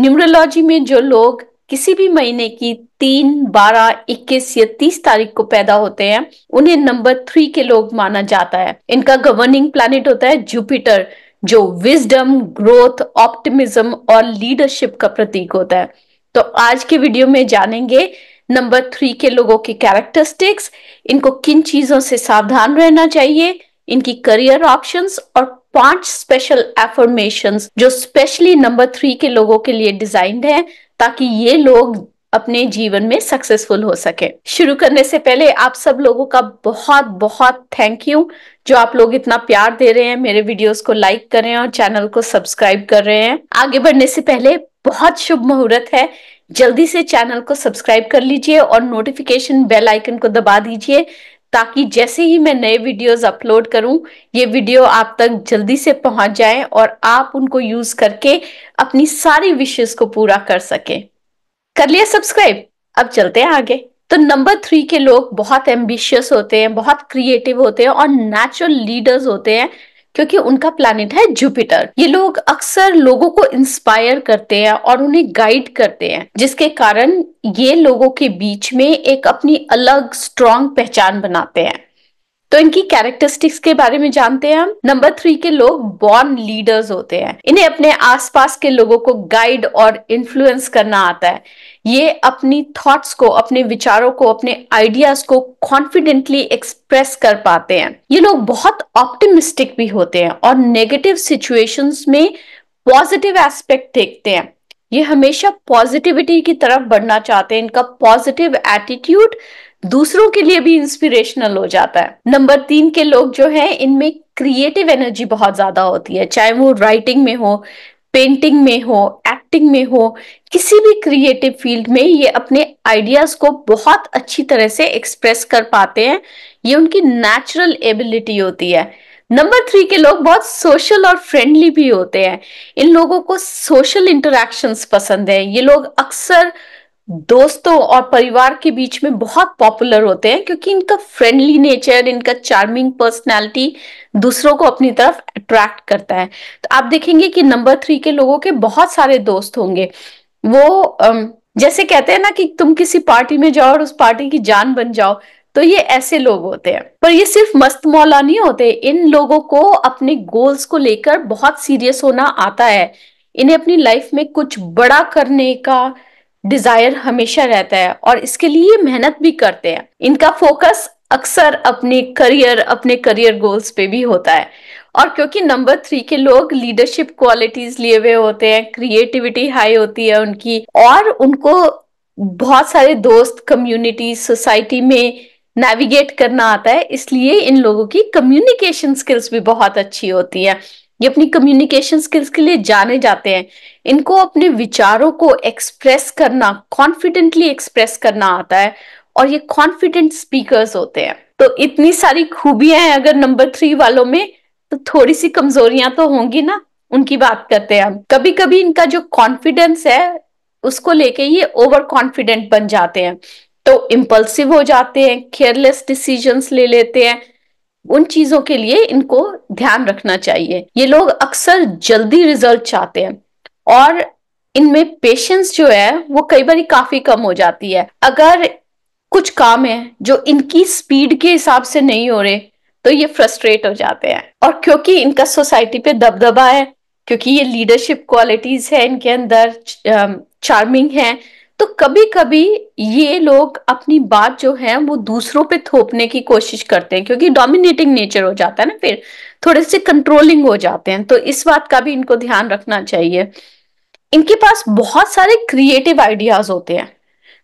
numerology में जो लोग किसी भी महीने की तीन बारह इक्कीस या तीस तारीख को पैदा होते हैं उन्हें नंबर थ्री के लोग माना जाता है इनका गवर्निंग प्लानिट होता है जुपिटर जो विजडम ग्रोथ ऑप्टिमिज्म और लीडरशिप का प्रतीक होता है तो आज के वीडियो में जानेंगे नंबर थ्री के लोगों के कैरेक्टरिस्टिक्स इनको किन चीजों से सावधान रहना चाहिए इनकी करियर ऑप्शंस और पांच स्पेशल एफर्मेशन जो स्पेशली नंबर थ्री के लोगों के लिए डिजाइंड है ताकि ये लोग अपने जीवन में सक्सेसफुल हो सके शुरू करने से पहले आप सब लोगों का बहुत बहुत थैंक यू जो आप लोग इतना प्यार दे रहे हैं मेरे वीडियोस को लाइक कर रहे हैं और चैनल को सब्सक्राइब कर रहे हैं आगे बढ़ने से पहले बहुत शुभ मुहूर्त है जल्दी से चैनल को सब्सक्राइब कर लीजिए और नोटिफिकेशन बेल आइकन को दबा दीजिए ताकि जैसे ही मैं नए वीडियोस अपलोड करूं ये वीडियो आप तक जल्दी से पहुंच जाए और आप उनको यूज करके अपनी सारी विशेष को पूरा कर सके कर लिया सब्सक्राइब अब चलते हैं आगे तो नंबर थ्री के लोग बहुत एम्बिशियस होते हैं बहुत क्रिएटिव होते हैं और नेचुरल लीडर्स होते हैं क्योंकि उनका प्लानिट है जुपिटर ये लोग अक्सर लोगों को इंस्पायर करते हैं और उन्हें गाइड करते हैं जिसके कारण ये लोगों के बीच में एक अपनी अलग स्ट्रॉन्ग पहचान बनाते हैं तो इनकी कैरेक्टरिस्टिक्स के बारे में जानते हैं हम नंबर थ्री के लोग बॉर्न लीडर्स होते हैं इन्हें अपने आसपास के लोगों को गाइड और इन्फ्लुएंस करना आता है ये अपनी थॉट्स को अपने विचारों को अपने आइडियाज को कॉन्फिडेंटली एक्सप्रेस कर पाते हैं ये लोग बहुत ऑप्टिमिस्टिक भी होते हैं और नेगेटिव सिचुएशंस में पॉजिटिव एस्पेक्ट देखते हैं ये हमेशा पॉजिटिविटी की तरफ बढ़ना चाहते हैं इनका पॉजिटिव एटीट्यूड दूसरों के लिए भी इंस्पिरेशनल हो जाता है नंबर तीन के लोग जो है इनमें क्रिएटिव एनर्जी बहुत ज्यादा होती है चाहे वो राइटिंग में हो पेंटिंग में हो एक्टिंग में हो किसी भी क्रिएटिव फील्ड में ये अपने आइडियाज को बहुत अच्छी तरह से एक्सप्रेस कर पाते हैं ये उनकी नेचुरल एबिलिटी होती है नंबर थ्री के लोग बहुत सोशल और फ्रेंडली भी होते हैं इन लोगों को सोशल इंटरेक्शंस पसंद है ये लोग अक्सर दोस्तों और परिवार के बीच में बहुत पॉपुलर होते हैं क्योंकि इनका फ्रेंडली नेचर इनका चार्मिंग पर्सनालिटी दूसरों को अपनी तरफ अट्रैक्ट करता है तो आप देखेंगे कि नंबर थ्री के लोगों के बहुत सारे दोस्त होंगे वो जैसे कहते हैं ना कि तुम किसी पार्टी में जाओ और उस पार्टी की जान बन जाओ तो ये ऐसे लोग होते हैं पर ये सिर्फ मस्त मौला नहीं होते इन लोगों को अपने गोल्स को लेकर बहुत सीरियस होना आता है इन्हें अपनी लाइफ में कुछ बड़ा करने का डिजायर हमेशा रहता है और इसके लिए मेहनत भी करते हैं इनका फोकस अक्सर अपने करियर अपने करियर गोल्स पे भी होता है और क्योंकि नंबर थ्री के लोग लीडरशिप क्वालिटीज लिए हुए होते हैं क्रिएटिविटी हाई होती है उनकी और उनको बहुत सारे दोस्त कम्युनिटी सोसाइटी में नेविगेट करना आता है इसलिए इन लोगों की कम्युनिकेशन स्किल्स भी बहुत अच्छी होती है ये अपनी कम्युनिकेशन स्किल्स के लिए जाने जाते हैं इनको अपने विचारों को एक्सप्रेस करना कॉन्फिडेंटली एक्सप्रेस करना आता है और ये कॉन्फिडेंट स्पीकर्स होते हैं तो इतनी सारी खूबियां हैं अगर नंबर थ्री वालों में तो थोड़ी सी कमजोरियां तो होंगी ना उनकी बात करते हैं हम कभी कभी इनका जो कॉन्फिडेंस है उसको लेके ये ओवर कॉन्फिडेंट बन जाते हैं तो इम्पल्सिव हो जाते हैं केयरलेस डिसीजंस ले लेते हैं उन चीजों के लिए इनको ध्यान रखना चाहिए ये लोग अक्सर जल्दी रिजल्ट चाहते हैं और इनमें पेशेंस जो है वो कई बार काफी कम हो जाती है अगर कुछ काम है जो इनकी स्पीड के हिसाब से नहीं हो रहे तो ये फ्रस्ट्रेट हो जाते हैं और क्योंकि इनका सोसाइटी पे दबदबा है क्योंकि ये लीडरशिप क्वालिटीज है इनके अंदर चार्मिंग है तो कभी कभी ये लोग अपनी बात जो है वो दूसरों पे थोपने की कोशिश करते हैं क्योंकि डोमिनेटिंग नेचर हो जाता है ना फिर थोड़े से कंट्रोलिंग हो जाते हैं तो इस बात का भी इनको ध्यान रखना चाहिए इनके पास बहुत सारे क्रिएटिव आइडियाज होते हैं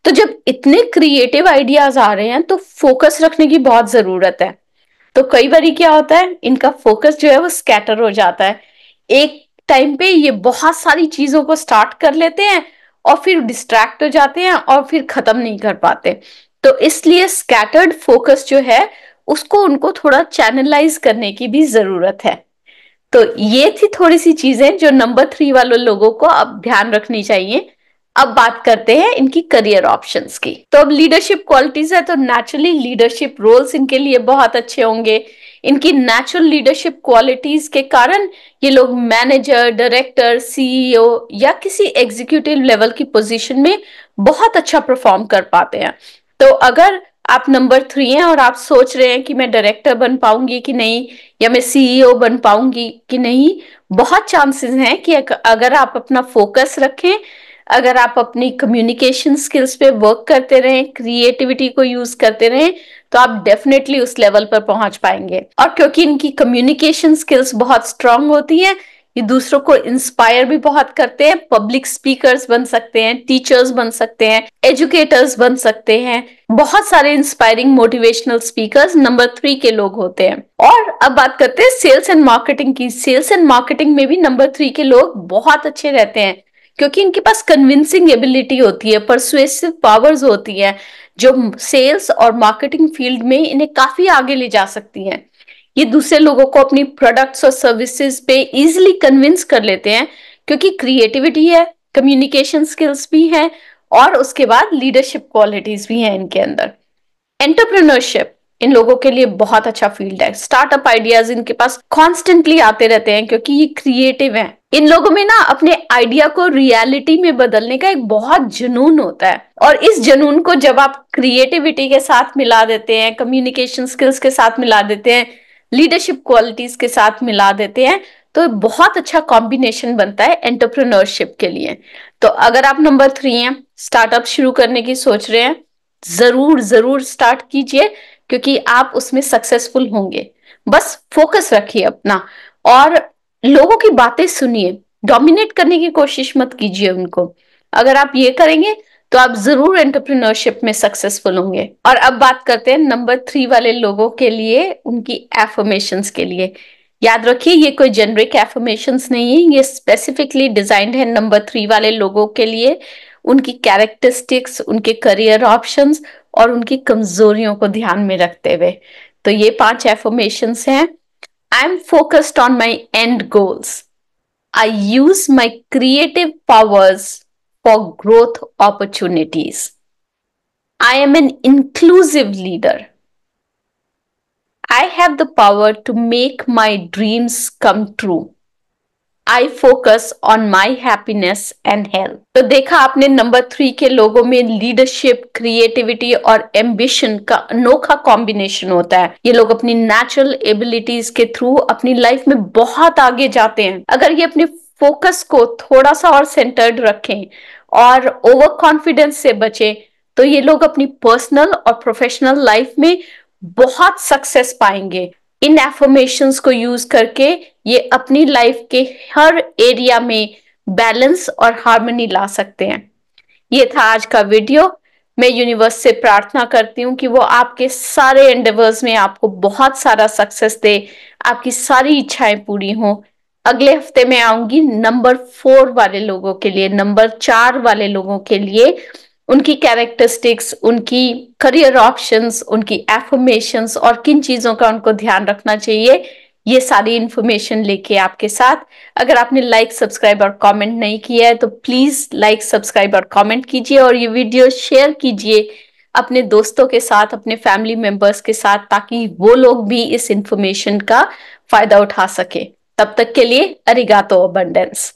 तो जब इतने क्रिएटिव आइडियाज आ रहे हैं तो फोकस रखने की बहुत जरूरत है तो कई बार क्या होता है इनका फोकस जो है वो स्कैटर हो जाता है एक टाइम पे ये बहुत सारी चीजों को स्टार्ट कर लेते हैं और फिर डिस्ट्रैक्ट हो जाते हैं और फिर खत्म नहीं कर पाते तो इसलिए स्कैटर्ड फोकस जो है उसको उनको थोड़ा चैनलाइज करने की भी जरूरत है तो ये थी थोड़ी सी चीजें जो नंबर थ्री वालों लोगों को अब ध्यान रखनी चाहिए अब बात करते हैं इनकी करियर ऑप्शंस की तो अब लीडरशिप क्वालिटीज है तो नेचुरली लीडरशिप रोल्स इनके लिए बहुत अच्छे होंगे इनकी नेचुरल लीडरशिप क्वालिटीज के कारण ये लोग मैनेजर डायरेक्टर सीईओ या किसी एग्जीक्यूटिव लेवल की पोजीशन में बहुत अच्छा परफॉर्म कर पाते हैं तो अगर आप नंबर थ्री हैं और आप सोच रहे हैं कि मैं डायरेक्टर बन पाऊंगी कि नहीं या मैं सीईओ बन पाऊंगी कि नहीं बहुत चांसेस हैं कि अगर आप अपना फोकस रखें अगर आप अपनी कम्युनिकेशन स्किल्स पे वर्क करते रहें क्रिएटिविटी को यूज करते रहें तो आप डेफिनेटली उस लेवल पर पहुंच पाएंगे और क्योंकि इनकी कम्युनिकेशन स्किल्स बहुत स्ट्रांग होती है ये दूसरों को इंस्पायर भी बहुत करते हैं पब्लिक स्पीकर्स बन सकते हैं टीचर्स बन सकते हैं एजुकेटर्स बन सकते हैं बहुत सारे inspiring motivational speakers number three के लोग होते हैं और अब बात करते हैं सेल्स एंड मार्केटिंग की सेल्स एंड मार्केटिंग में भी नंबर थ्री के लोग बहुत अच्छे रहते हैं क्योंकि इनके पास कन्विंसिंग एबिलिटी होती है परसुएसिव पावर्स होती हैं जो सेल्स और मार्केटिंग फील्ड में इन्हें काफी आगे ले जा सकती हैं ये दूसरे लोगों को अपनी प्रोडक्ट्स और सर्विसेज पे इजिली कन्विंस कर लेते हैं क्योंकि क्रिएटिविटी है कम्युनिकेशन स्किल्स भी हैं और उसके बाद लीडरशिप क्वालिटीज भी हैं इनके अंदर एंटरप्रेन्योरशिप इन लोगों के लिए बहुत अच्छा फील्ड है स्टार्टअप आइडियाज इनके पास कॉन्स्टेंटली आते रहते हैं क्योंकि ये क्रिएटिव हैं इन लोगों में ना अपने आइडिया को रियलिटी में बदलने का एक बहुत जुनून होता है और इस जुनून को जब आप क्रिएटिविटी के साथ मिला देते हैं कम्युनिकेशन स्किल्स के साथ मिला देते हैं लीडरशिप क्वालिटीज के साथ मिला देते हैं तो बहुत अच्छा कॉम्बिनेशन बनता है एंटरप्रेन्योरशिप के लिए तो अगर आप नंबर थ्री हैं स्टार्टअप शुरू करने की सोच रहे हैं जरूर जरूर स्टार्ट कीजिए क्योंकि आप उसमें सक्सेसफुल होंगे बस फोकस रखिए अपना और लोगों की बातें सुनिए डोमिनेट करने की कोशिश मत कीजिए उनको अगर आप ये करेंगे तो आप जरूर एंटरप्रेन्योरशिप में सक्सेसफुल होंगे और अब बात करते हैं नंबर थ्री वाले लोगों के लिए उनकी एफर्मेशन के लिए याद रखिए ये कोई जेनरिक एफर्मेशन नहीं है ये स्पेसिफिकली डिजाइंड है नंबर थ्री वाले लोगों के लिए उनकी कैरेक्टरिस्टिक्स उनके करियर ऑप्शंस और उनकी कमजोरियों को ध्यान में रखते हुए तो ये पांच एफर्मेशंस हैं I am focused on my end goals I use my creative powers for growth opportunities I am an inclusive leader I have the power to make my dreams come true I focus on my happiness and health तो देखा आपने number three के लोगों में leadership creativity और ambition का अनोखा combination होता है ये लोग अपनी नेचुरल एबिलिटीज के थ्रू अपनी लाइफ में बहुत आगे जाते हैं अगर ये अपने फोकस को थोड़ा सा और सेंटर्ड रखें और ओवर कॉन्फिडेंस से बचे तो ये लोग अपनी पर्सनल और प्रोफेशनल लाइफ में बहुत सक्सेस पाएंगे इन एफर्मेशन को यूज करके ये अपनी लाइफ के हर एरिया में बैलेंस और हार्मनी ला सकते हैं ये था आज का वीडियो मैं यूनिवर्स से प्रार्थना करती हूँ कि वो आपके सारे एंडेवर्स में आपको बहुत सारा सक्सेस दे आपकी सारी इच्छाएं पूरी हों अगले हफ्ते मैं आऊंगी नंबर फोर वाले लोगों के लिए नंबर चार वाले लोगों के लिए उनकी कैरेक्टरिस्टिक्स उनकी करियर ऑप्शंस उनकी एफर्मेशंस और किन चीजों का उनको ध्यान रखना चाहिए ये सारी इंफॉर्मेशन लेके आपके साथ अगर आपने लाइक सब्सक्राइब और कमेंट नहीं किया है तो प्लीज लाइक सब्सक्राइब और कमेंट कीजिए और ये वीडियो शेयर कीजिए अपने दोस्तों के साथ अपने फैमिली मेंबर्स के साथ ताकि वो लोग भी इस इंफॉर्मेशन का फायदा उठा सके तब तक के लिए अरिगातो अबंडेंस